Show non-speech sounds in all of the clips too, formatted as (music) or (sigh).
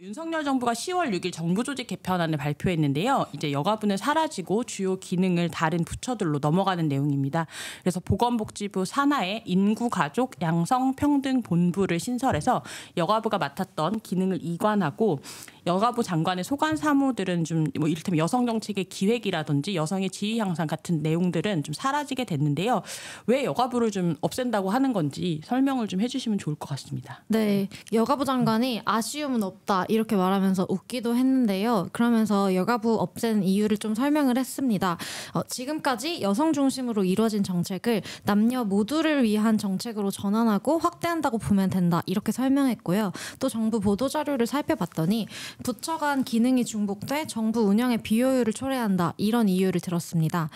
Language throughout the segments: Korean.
윤석열 정부가 10월 6일 정부조직 개편안을 발표했는데요. 이제 여가부는 사라지고 주요 기능을 다른 부처들로 넘어가는 내용입니다. 그래서 보건복지부 산하에 인구가족 양성평등본부를 신설해서 여가부가 맡았던 기능을 이관하고 여가부 장관의 소관 사무들은 좀뭐 이를테면 여성 정책의 기획이라든지 여성의 지위 향상 같은 내용들은 좀 사라지게 됐는데요. 왜 여가부를 좀 없앤다고 하는 건지 설명을 좀 해주시면 좋을 것 같습니다. 네, 여가부 장관이 아쉬움은 없다 이렇게 말하면서 웃기도 했는데요. 그러면서 여가부 없앤 이유를 좀 설명을 했습니다. 어, 지금까지 여성 중심으로 이루어진 정책을 남녀 모두를 위한 정책으로 전환하고 확대한다고 보면 된다 이렇게 설명했고요. 또 정부 보도 자료를 살펴봤더니 부처 간 기능이 중복돼 정부 운영의 비효율을 초래한다. 이런 이유를 들었습니다.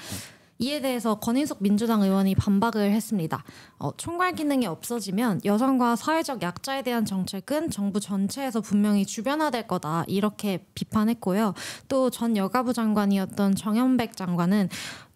이에 대해서 권인숙 민주당 의원이 반박을 했습니다. 어, 총괄 기능이 없어지면 여성과 사회적 약자에 대한 정책은 정부 전체에서 분명히 주변화될 거다 이렇게 비판했고요. 또 전 여가부 장관이었던 정현백 장관은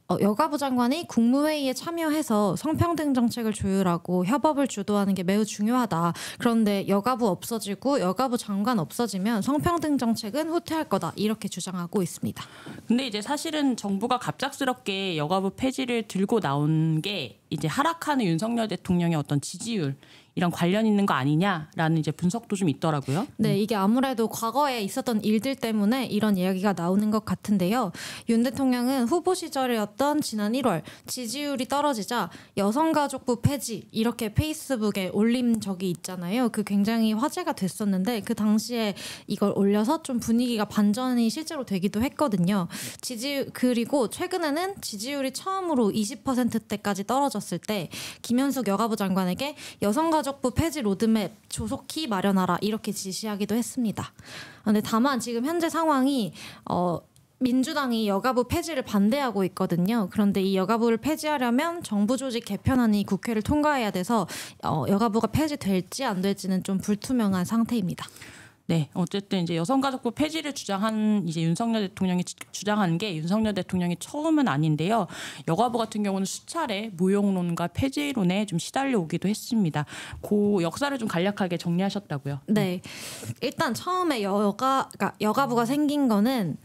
어, 여가부 장관이 국무회의에 참여해서 성평등 정책을 조율하고 협업을 주도하는 게 매우 중요하다. 그런데 여가부 없어지고 여가부 장관 없어지면 성평등 정책은 후퇴할 거다. 이렇게 주장하고 있습니다. 근데 이제 사실은 정부가 갑작스럽게 여가부 폐지를 들고 나온 게 이제 하락하는 윤석열 대통령의 어떤 지지율 이런 관련 있는 거 아니냐라는 이제 분석도 좀 있더라고요. 네, 음. 이게 아무래도 과거에 있었던 일들 때문에 이런 이야기가 나오는 것 같은데요. 윤 대통령은 후보 시절이었던 지난 1월 지지율이 떨어지자 여성가족부 폐지 이렇게 페이스북에 올린 적이 있잖아요. 그 굉장히 화제가 됐었는데 그 당시에 이걸 올려서 좀 분위기가 반전이 실제로 되기도 했거든요. 지지 그리고 최근에는 지지율이 처음으로 20%대까지 떨어졌을 때 김현숙 여가부 장관에게 여성가 국가적부 폐지 로드맵 조속히 마련하라 이렇게 지시하기도 했습니다. 근데 다만 지금 현재 상황이 어, 민주당이 여가부 폐지를 반대하고 있거든요. 그런데 이 여가부를 폐지하려면 정부 조직 개편안이 국회를 통과해야 돼서 어, 여가부가 폐지될지 안 될지는 좀 불투명한 상태입니다. 네, 어쨌든 이제 여성가족부 폐지를 주장한 이제 윤석열 대통령이 주장한 게 윤석열 대통령이 처음은 아닌데요. 여가부 같은 경우는 수차례 무용론과 폐지론에 좀 시달려 오기도 했습니다. 그 역사를 좀 간략하게 정리하셨다고요. 네, 일단 처음에 여가 그러니까 여가부가 생긴 거는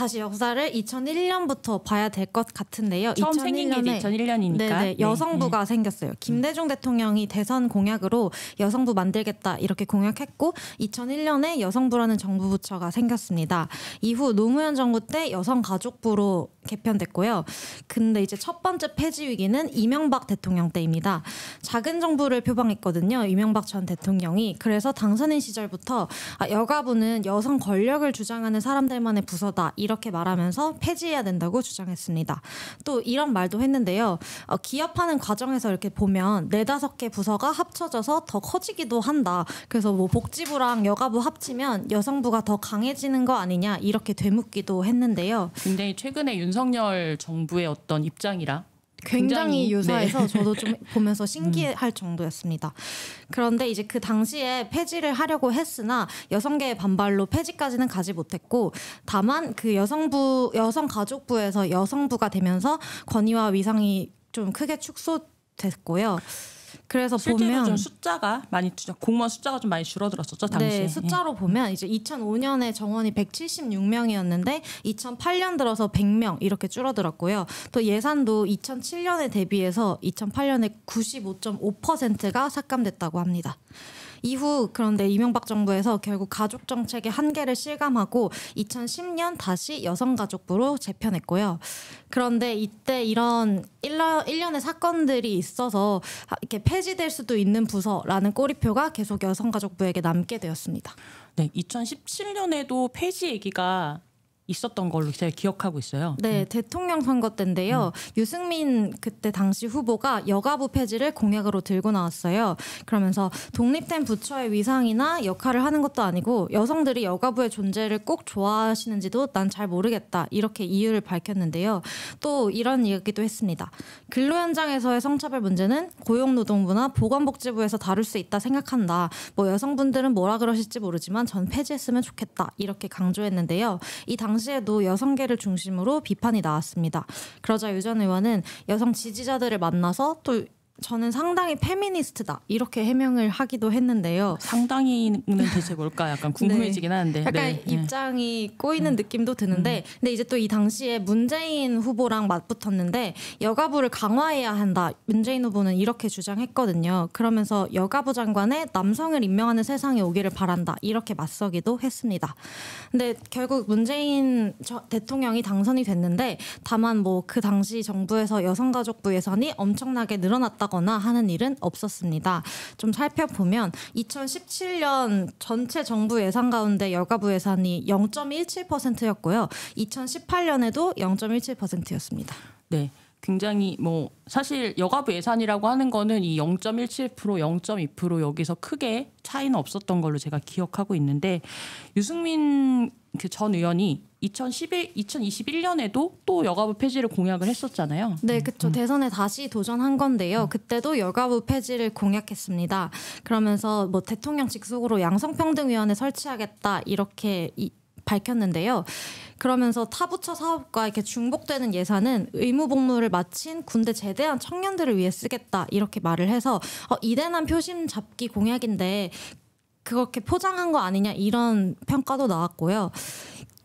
다시 역사를 2001년부터 봐야 될 것 같은데요. 처음 1년에 생긴 게 2001년이니까. 네네, 네. 여성부가 네. 생겼어요. 김대중 음. 대통령이 대선 공약으로 여성부 만들겠다 이렇게 공약했고 2001년에 여성부라는 정부 부처가 생겼습니다. 이후 노무현 정부 때 여성가족부로 개편됐고요. 근데 이제 첫 번째 폐지 위기는 이명박 대통령 때입니다. 작은 정부를 표방했거든요. 이명박 전 대통령이 그래서 당선인 시절부터 아, 여가부는 여성 권력을 주장하는 사람들만의 부서다. 이 이렇게 말하면서 폐지해야 된다고 주장했습니다. 또 이런 말도 했는데요. 어, 기업하는 과정에서 이렇게 보면 네다섯 개 부서가 합쳐져서 더 커지기도 한다. 그래서 뭐 복지부랑 여가부 합치면 여성부가 더 강해지는 거 아니냐 이렇게 되묻기도 했는데요. 굉장히 최근에 윤석열 정부의 어떤 입장이라 굉장히, 굉장히 유사해서 네. 저도 좀 (laughs) 보면서 음. 신기할 음. 정도였습니다. 그런데 이제 그 당시에 폐지를 하려고 했으나 여성계의 반발로 폐지까지는 가지 못했고 다만 그 여성부 여성가족부에서 여성부가 되면서 권위와 위상이 좀 크게 축소됐고요. 그래서 실제로 보면 좀 숫자가 많이 줄 공무원 숫자가 좀 많이 줄어들었었죠 네, 당시에. 네, 숫자로 예. 보면 이제 2005년에 정원이 176명이었는데 2008년 들어서 100명 이렇게 줄어들었고요. 또 예산도 2007년에 대비해서 2008년에 95.5%가 삭감됐다고 합니다. 이후 그런데 이명박 정부에서 결국 가족 정책의 한계를 실감하고 2010년 다시 여성가족부로 재편했고요. 그런데 이때 이런 일련의 사건들이 있어서 이렇게 폐지될 수도 있는 부서라는 꼬리표가 계속 여성가족부에게 남게 되었습니다. 네, 2017년에도 폐지 얘기가 있었던 걸로 제가 기억하고 있어요. 네, 음. 대통령 선거 때인데요. 음. 유승민 그때 당시 후보가 여가부 폐지를 공약으로 들고 나왔어요. 그러면서 독립된 부처의 위상이나 역할을 하는 것도 아니고 여성들이 여가부의 존재를 꼭 좋아하시는지도 난 잘 모르겠다. 이렇게 이유를 밝혔는데요. 또 이런 이기도 했습니다. 근로 현장에서의 성차별 문제는 고용노동부나 보건복지부에서 다룰 수 있다 생각한다. 뭐 여성분들은 뭐라 그러실지 모르지만 전 폐지했으면 좋겠다. 이렇게 강조했는데요. 이 당시 당시에도 여성계를 중심으로 비판이 나왔습니다. 그러자 유전 의원은 여성 지지자들을 만나서 또 저는 상당히 페미니스트다 이렇게 해명을 하기도 했는데요. 상당히는 대체 뭘까 약간 궁금해지긴 (laughs) 네. 하는데 약간 네. 네. 입장이 꼬이는 음. 느낌도 드는데 음. 근데 이제 또 이 당시에 문재인 후보랑 맞붙었는데 여가부를 강화해야 한다 문재인 후보는 이렇게 주장했거든요. 그러면서 여가부 장관에 남성을 임명하는 세상에 오기를 바란다 이렇게 맞서기도 했습니다. 근데 결국 문재인 대통령이 당선이 됐는데 다만 뭐 그 당시 정부에서 여성가족부 예산이 엄청나게 늘어났다. 하거나 하는 일은 없었습니다. 좀 살펴보면 2017년 전체 정부 예산 가운데 여가부 예산이 0.17%였고요. 2018년에도 0.17%였습니다. 네. 굉장히 뭐 사실 여가부 예산이라고 하는 거는 이 0.17% 0.2% 여기서 크게 차이는 없었던 걸로 제가 기억하고 있는데 유승민 그 전 의원이 2011, 2021년에도 또 여가부 폐지를 공약을 했었잖아요. 네, 그렇죠. 음. 대선에 다시 도전한 건데요. 음. 그때도 여가부 폐지를 공약했습니다. 그러면서 뭐 대통령 직속으로 양성평등위원회 설치하겠다 이렇게 밝혔는데요. 그러면서 타부처 사업과 이렇게 중복되는 예산은 의무 복무를 마친 군대 제대한 청년들을 위해 쓰겠다 이렇게 말을 해서 어, 이대남 표심 잡기 공약인데 그렇게 포장한 거 아니냐 이런 평가도 나왔고요.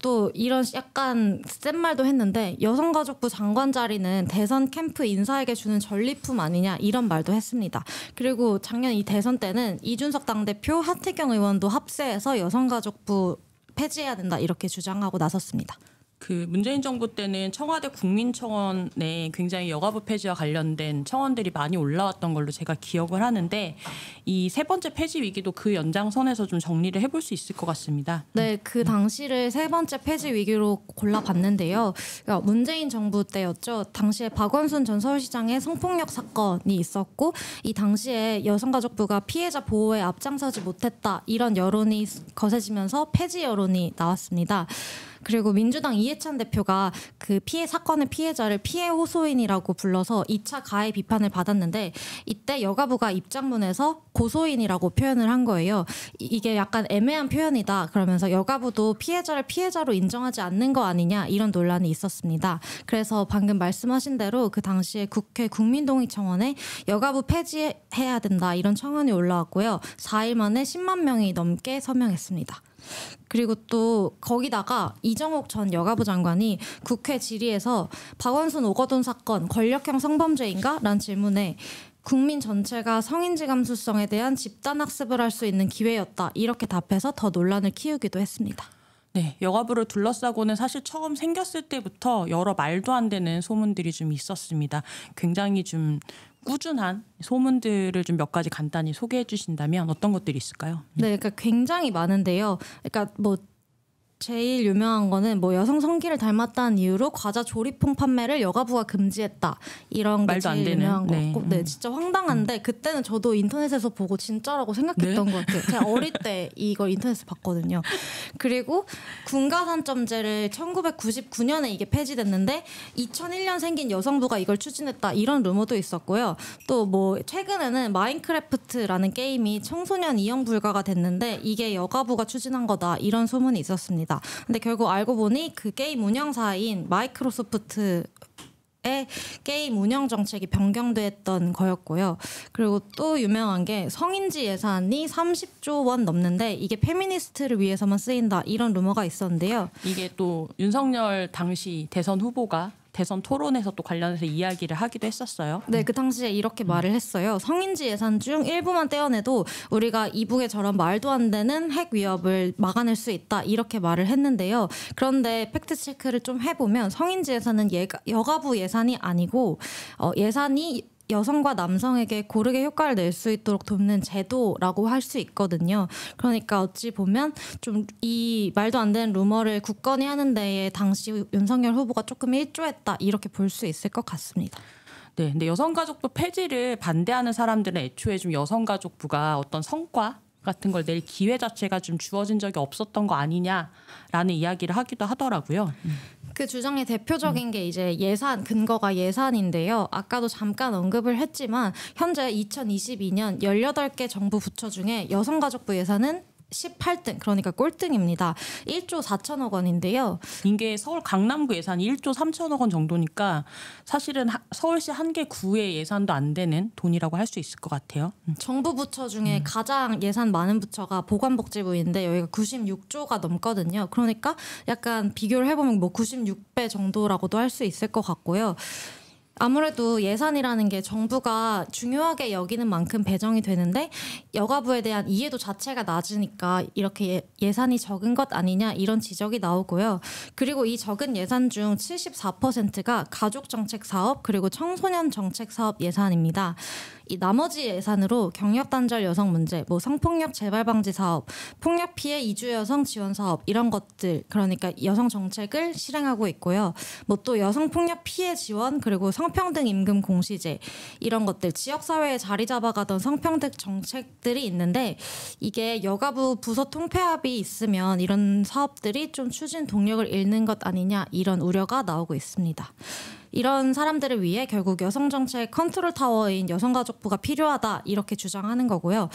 또 이런 약간 센 말도 했는데 여성가족부 장관 자리는 대선 캠프 인사에게 주는 전리품 아니냐 이런 말도 했습니다. 그리고 작년 이 대선 때는 이준석 당대표 하태경 의원도 합세해서 여성가족부 폐지해야 된다 이렇게 주장하고 나섰습니다. 그 문재인 정부 때는 청와대 국민청원에 굉장히 여가부 폐지와 관련된 청원들이 많이 올라왔던 걸로 제가 기억을 하는데 이 세 번째 폐지 위기도 그 연장선에서 좀 정리를 해볼 수 있을 것 같습니다. 네, 그 당시를 세 번째 폐지 위기로 골라봤는데요. 그러니까 문재인 정부 때였죠. 당시에 박원순 전 서울시장의 성폭력 사건이 있었고 이 당시에 여성가족부가 피해자 보호에 앞장서지 못했다 이런 여론이 거세지면서 폐지 여론이 나왔습니다. 그리고 민주당 이해찬 대표가 그 피해 사건의 피해자를 피해 호소인이라고 불러서 2차 가해 비판을 받았는데 이때 여가부가 입장문에서 고소인이라고 표현을 한 거예요. 이게 약간 애매한 표현이다. 그러면서 여가부도 피해자를 피해자로 인정하지 않는 거 아니냐 이런 논란이 있었습니다. 그래서 방금 말씀하신 대로 그 당시에 국회 국민동의 청원에 여가부 폐지해야 된다 이런 청원이 올라왔고요. 4일 만에 10만 명이 넘게 서명했습니다. 그리고 또 거기다가 이정옥 전 여가부 장관이 국회 질의에서 박원순 오거돈 사건 권력형 성범죄인가? 라는 질문에 국민 전체가 성인지 감수성에 대한 집단 학습을 할 수 있는 기회였다. 이렇게 답해서 더 논란을 키우기도 했습니다. 네, 여가부를 둘러싸고는 사실 처음 생겼을 때부터 여러 말도 안 되는 소문들이 좀 있었습니다. 굉장히 좀 꾸준한 소문들을 좀 몇 가지 간단히 소개해 주신다면 어떤 것들이 있을까요? 네, 그러니까 굉장히 많은데요. 그러니까 뭐 제일 유명한 거는 뭐 여성 성기를 닮았다는 이유로 과자 조리품 판매를 여가부가 금지했다 이런 게 제일 유명한 거 네. 같고 네 음. 진짜 황당한데 음. 그때는 저도 인터넷에서 보고 진짜라고 생각했던 네? 것 같아요 제가 어릴 때 이걸 인터넷에서 봤거든요 그리고 군가산점제를 1999년에 이게 폐지됐는데 2001년 생긴 여성부가 이걸 추진했다 이런 루머도 있었고요 또 뭐 최근에는 마인크래프트라는 게임이 청소년 이용 불가가 됐는데 이게 여가부가 추진한 거다 이런 소문이 있었습니다. 했다. 근데 결국 알고 보니 그 게임 운영사인 마이크로소프트 의 게임 운영 정책이 변경됐던 거였고요. 그리고 또 유명한 게 성인지 예산이 30조 원 넘는데 이게 페미니스트를 위해서만 쓰인다 이런 루머가 있었는데요. 이게 또 윤석열 당시 대선 후보가 대선 토론에서 또 관련해서 이야기를 하기도 했었어요. 네, 그 당시에 이렇게 음. 말을 했어요. 성인지 예산 중 일부만 떼어내도 우리가 이북의 저런 말도 안 되는 핵 위협을 막아낼 수 있다 이렇게 말을 했는데요. 그런데 팩트 체크를 좀 해보면 성인지 예산은 예가, 여가부 예산이 아니고 어, 예산이 여성과 남성에게 고르게 효과를 낼 수 있도록 돕는 제도라고 할 수 있거든요. 그러니까 어찌 보면 좀 이 말도 안 되는 루머를 굳건히 하는 데에 당시 윤석열 후보가 조금 일조했다 이렇게 볼 수 있을 것 같습니다. 네, 근데 여성가족부 폐지를 반대하는 사람들은 애초에 좀 여성가족부가 어떤 성과 같은 걸 낼 기회 자체가 좀 주어진 적이 없었던 거 아니냐라는 이야기를 하기도 하더라고요. 음. 그 주장의 대표적인 게 이제 예산 근거가 예산인데요. 아까도 잠깐 언급을 했지만 현재 2022년 18개 정부 부처 중에 여성가족부 예산은 18등 그러니까 꼴등입니다. 1조 4천억 원인데요. 이게 서울 강남구 예산 1조 3천억 원 정도니까 사실은 하, 서울시 한 개 구의 예산도 안 되는 돈이라고 할 수 있을 것 같아요. 음. 정부 부처 중에 음. 가장 예산 많은 부처가 보건복지부인데 여기가 96조가 넘거든요. 그러니까 약간 비교를 해보면 뭐 96배 정도라고도 할 수 있을 것 같고요. 아무래도 예산이라는 게 정부가 중요하게 여기는 만큼 배정이 되는데 여가부에 대한 이해도 자체가 낮으니까 이렇게 예, 산이 적은 것 아니냐 이런 지적이 나오고요. 그리고 이 적은 예산 중 74%가 가족 정책 사업 그리고 청소년 정책 사업 예산입니다. 이 나머지 예산으로 경력 단절 여성 문제, 뭐 성폭력 재발 방지 사업, 폭력 피해 이주 여성 지원 사업 이런 것들 그러니까 여성 정책을 실행하고 있고요. 뭐 또 여성 폭력 피해 지원 그리고 성평등 임금 공시제 이런 것들 지역 사회에 자리 잡아가던 성평등 정책들이 있는데 이게 여가부 부서 통폐합이 있으면 이런 사업들이 좀 추진 동력을 잃는 것 아니냐 이런 우려가 나오고 있습니다. 이런 사람들을 위해 결국 여성 정책 컨트롤 타워인 여성가족부가 필요하다 이렇게 주장하는 거고요.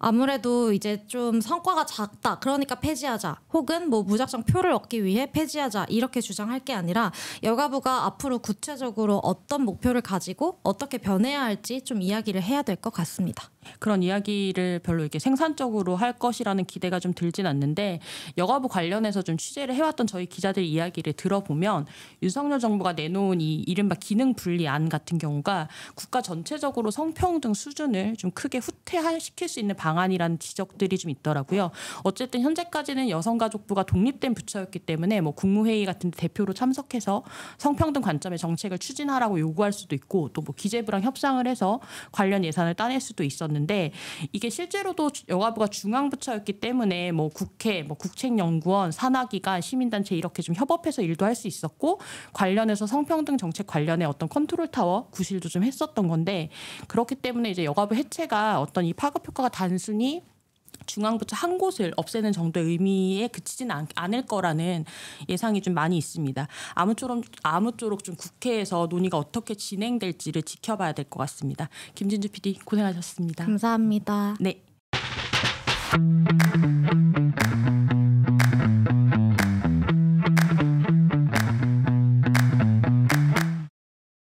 아무래도 이제 좀 성과가 작다 그러니까 폐지하자 혹은 뭐 무작정 표를 얻기 위해 폐지하자 이렇게 주장할 게 아니라 여가부가 앞으로 구체적으로 어떤 목표를 가지고 어떻게 변해야 할지 좀 이야기를 해야 될 것 같습니다. 그런 이야기를 별로 이렇게 생산적으로 할 것이라는 기대가 좀 들진 않는데 여가부 관련해서 좀 취재를 해왔던 저희 기자들 이야기를 들어보면 윤석열 정부가 내놓은 이 이른바 기능 분리안 같은 경우가 국가 전체적으로 성평등 수준을 좀 크게 후퇴시킬 수 있는 방안이라는 지적들이 좀 있더라고요. 어쨌든 현재까지는 여성가족부가 독립된 부처였기 때문에 뭐 국무회의 같은 데 대표로 참석해서 성평등 관점의 정책을 추진하라고 요구할 수도 있고 또뭐 기재부랑 협상을 해서 관련 예산을 따낼 수도 있었. 있었는데 이게 실제로도 여가부가 중앙부처였기 때문에 뭐 국회, 뭐 국책연구원, 산하기관, 시민단체 이렇게 좀 협업해서 일도 할 수 있었고 관련해서 성평등 정책 관련해 어떤 컨트롤타워 구실도 좀 했었던 건데 그렇기 때문에 이제 여가부 해체가 어떤 이 파급 효과가 단순히 중앙부처 한 곳을 없애는 정도의 의미에 그치진 않, 않을 거라는 예상이 좀 많이 있습니다. 아무쪼록 아무쪼록 좀 국회에서 논의가 어떻게 진행될지를 지켜봐야 될 것 같습니다. 김진주 PD 고생하셨습니다. 감사합니다. 네.